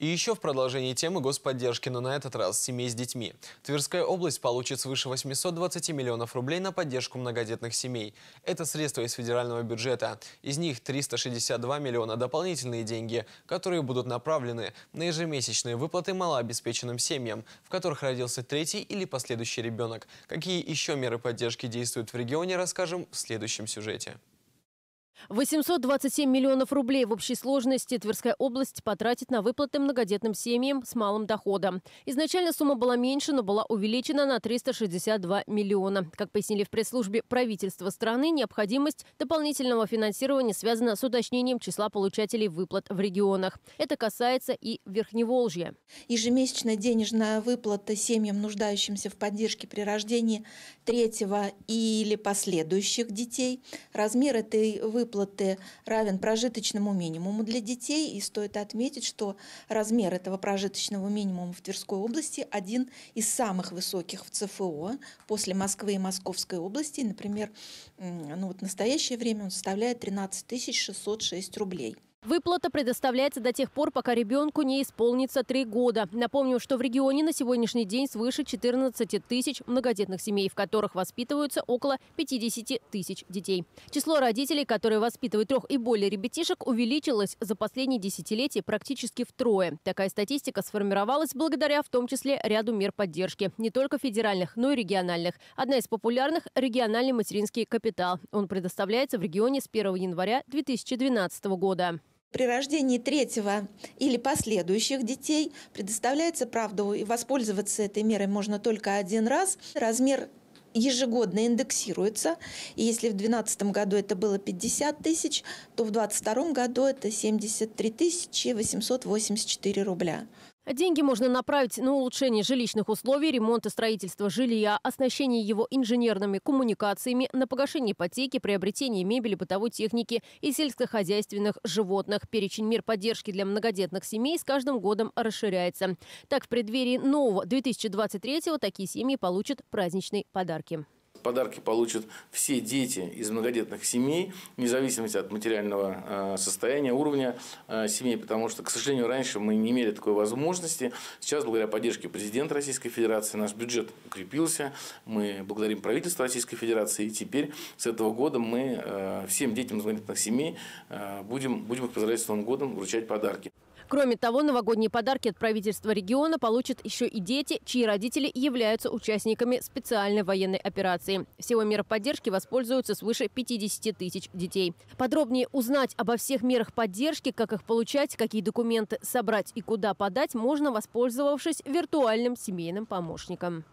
И еще в продолжении темы господдержки, но на этот раз семей с детьми. Тверская область получит свыше 820 миллионов рублей на поддержку многодетных семей. Это средства из федерального бюджета. Из них 362 миллиона – дополнительные деньги, которые будут направлены на ежемесячные выплаты малообеспеченным семьям, в которых родился третий или последующий ребенок. Какие еще меры поддержки действуют в регионе, расскажем в следующем сюжете. 827 миллионов рублей в общей сложности Тверская область потратит на выплаты многодетным семьям с малым доходом. Изначально сумма была меньше, но была увеличена на 362 миллиона. Как пояснили в пресс-службе правительства страны, необходимость дополнительного финансирования связана с уточнением числа получателей выплат в регионах. Это касается и Верхневолжья. Ежемесячная денежная выплата семьям, нуждающимся в поддержке при рождении третьего или последующих детей. Размер этой выплаты выплаты равен прожиточному минимуму для детей. И стоит отметить, что размер этого прожиточного минимума в Тверской области один из самых высоких в ЦФО после Москвы и Московской области. Например, ну вот в настоящее время он составляет 13 606 рублей. Выплата предоставляется до тех пор, пока ребенку не исполнится три года. Напомню, что в регионе на сегодняшний день свыше 14 тысяч многодетных семей, в которых воспитываются около 50 тысяч детей. Число родителей, которые воспитывают трех и более ребятишек, увеличилось за последние десятилетия практически втрое. Такая статистика сформировалась благодаря в том числе ряду мер поддержки, не только федеральных, но и региональных. Одна из популярных – региональный материнский капитал. Он предоставляется в регионе с 1 января 2012 года. При рождении третьего или последующих детей предоставляется правда, и воспользоваться этой мерой можно только один раз. Размер ежегодно индексируется. И если в 2012 году это было 50 тысяч, то в 2022 году это 73 тысячи 884 рубля. Деньги можно направить на улучшение жилищных условий, ремонт и строительство жилья, оснащение его инженерными коммуникациями, на погашение ипотеки, приобретение мебели, бытовой техники и сельскохозяйственных животных. Перечень мер поддержки для многодетных семей с каждым годом расширяется. Так, в преддверии нового 2023-го такие семьи получат праздничные подарки. Подарки получат все дети из многодетных семей, вне зависимости от материального э, состояния, уровня э, семей, потому что, к сожалению, раньше мы не имели такой возможности. Сейчас, благодаря поддержке президента Российской Федерации, наш бюджет укрепился. Мы благодарим правительство Российской Федерации. И теперь с этого года мы э, всем детям из многодетных семей будем, будем их поздравлять с Новым годом, вручать подарки. Кроме того, новогодние подарки от правительства региона получат еще и дети, чьи родители являются участниками специальной военной операции. Всего мер поддержки воспользуются свыше 50 тысяч детей. Подробнее узнать обо всех мерах поддержки, как их получать, какие документы собрать и куда подать, можно, воспользовавшись виртуальным семейным помощником.